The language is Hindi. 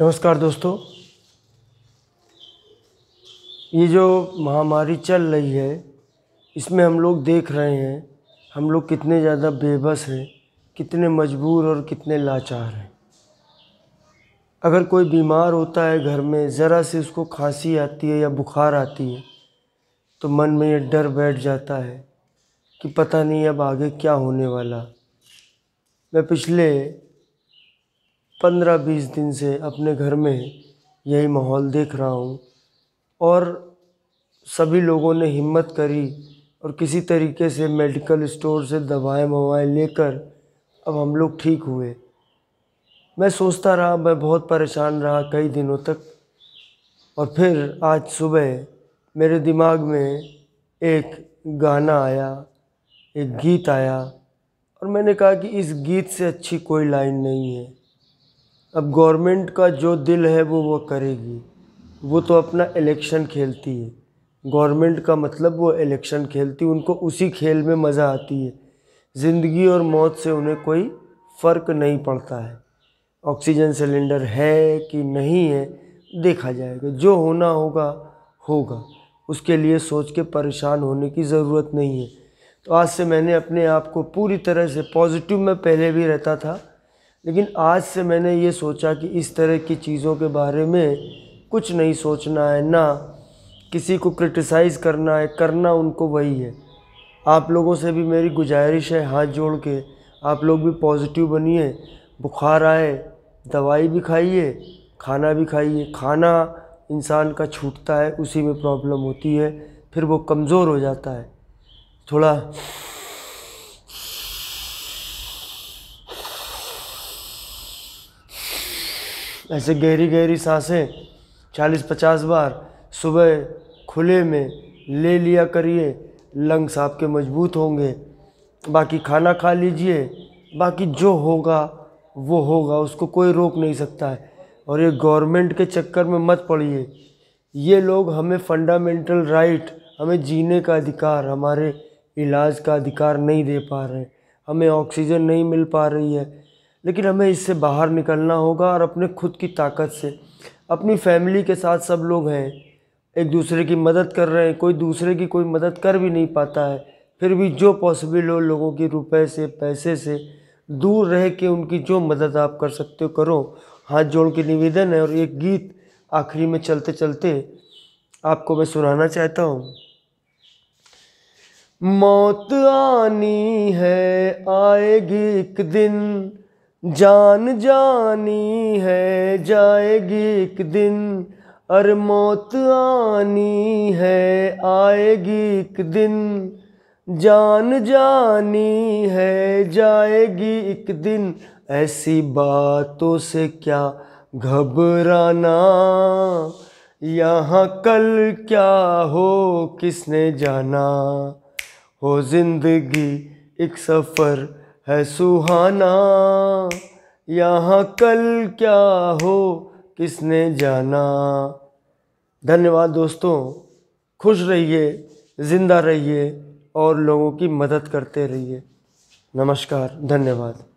नमस्कार दोस्तों ये जो महामारी चल रही है इसमें हम लोग देख रहे हैं हम लोग कितने ज़्यादा बेबस हैं कितने मजबूर और कितने लाचार हैं अगर कोई बीमार होता है घर में ज़रा से उसको खांसी आती है या बुखार आती है तो मन में ये डर बैठ जाता है कि पता नहीं अब आगे क्या होने वाला मैं पिछले पंद्रह बीस दिन से अपने घर में यही माहौल देख रहा हूँ और सभी लोगों ने हिम्मत करी और किसी तरीके से मेडिकल स्टोर से दवाएं ववाएँ लेकर अब हम लोग ठीक हुए मैं सोचता रहा मैं बहुत परेशान रहा कई दिनों तक और फिर आज सुबह मेरे दिमाग में एक गाना आया एक गीत आया और मैंने कहा कि इस गीत से अच्छी कोई लाइन नहीं है अब गवर्नमेंट का जो दिल है वो वो करेगी वो तो अपना इलेक्शन खेलती है गवर्नमेंट का मतलब वो इलेक्शन खेलती उनको उसी खेल में मज़ा आती है ज़िंदगी और मौत से उन्हें कोई फ़र्क नहीं पड़ता है ऑक्सीजन सिलेंडर है कि नहीं है देखा जाएगा जो होना होगा होगा उसके लिए सोच के परेशान होने की ज़रूरत नहीं है तो आज से मैंने अपने आप को पूरी तरह से पॉजिटिव में पहले भी रहता था लेकिन आज से मैंने ये सोचा कि इस तरह की चीज़ों के बारे में कुछ नहीं सोचना है ना किसी को क्रिटिसाइज़ करना है करना उनको वही है आप लोगों से भी मेरी गुजारिश है हाथ जोड़ के आप लोग भी पॉजिटिव बनिए बुखार आए दवाई भी खाइए खाना भी खाइए खाना इंसान का छूटता है उसी में प्रॉब्लम होती है फिर वो कमज़ोर हो जाता है थोड़ा ऐसे गहरी गहरी सांसें चालीस पचास बार सुबह खुले में ले लिया करिए लंग्स आपके मजबूत होंगे बाकी खाना खा लीजिए बाकी जो होगा वो होगा उसको कोई रोक नहीं सकता है और ये गवर्नमेंट के चक्कर में मत पड़िए ये लोग हमें फंडामेंटल राइट हमें जीने का अधिकार हमारे इलाज का अधिकार नहीं दे पा रहे हमें ऑक्सीजन नहीं मिल पा रही है लेकिन हमें इससे बाहर निकलना होगा और अपने खुद की ताकत से अपनी फैमिली के साथ सब लोग हैं एक दूसरे की मदद कर रहे हैं कोई दूसरे की कोई मदद कर भी नहीं पाता है फिर भी जो पॉसिबल हो लोगों की रुपए से पैसे से दूर रह के उनकी जो मदद आप कर सकते हो करो हाथ जोड़ के निवेदन है और एक गीत आखिरी में चलते चलते आपको मैं सुनाना चाहता हूँ मौत आनी है आएगी एक दिन जान जानी है जाएगी एक दिन अर मौत आनी है आएगी एक दिन जान जानी है जाएगी एक दिन ऐसी बातों से क्या घबराना यहाँ कल क्या हो किसने जाना हो जिंदगी एक सफ़र है सुहाना यहाँ कल क्या हो किसने जाना धन्यवाद दोस्तों खुश रहिए ज़िंदा रहिए और लोगों की मदद करते रहिए नमस्कार धन्यवाद